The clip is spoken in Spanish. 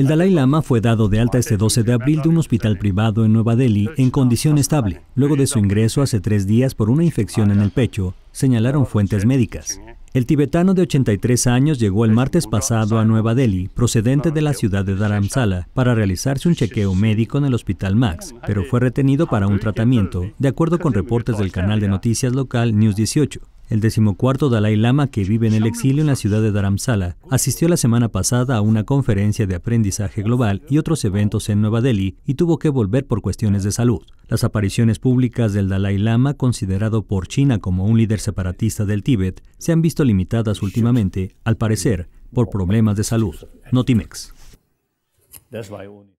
El Dalai Lama fue dado de alta este 12 de abril de un hospital privado en Nueva Delhi en condición estable, luego de su ingreso hace tres días por una infección en el pecho, señalaron fuentes médicas. El tibetano de 83 años llegó el martes pasado a Nueva Delhi, procedente de la ciudad de Dharamsala, para realizarse un chequeo médico en el Hospital Max, pero fue retenido para un tratamiento, de acuerdo con reportes del canal de noticias local News 18. El decimocuarto Dalai Lama, que vive en el exilio en la ciudad de Dharamsala, asistió la semana pasada a una conferencia de aprendizaje global y otros eventos en Nueva Delhi y tuvo que volver por cuestiones de salud. Las apariciones públicas del Dalai Lama, considerado por China como un líder separatista del Tíbet, se han visto limitadas últimamente, al parecer, por problemas de salud. Notimex.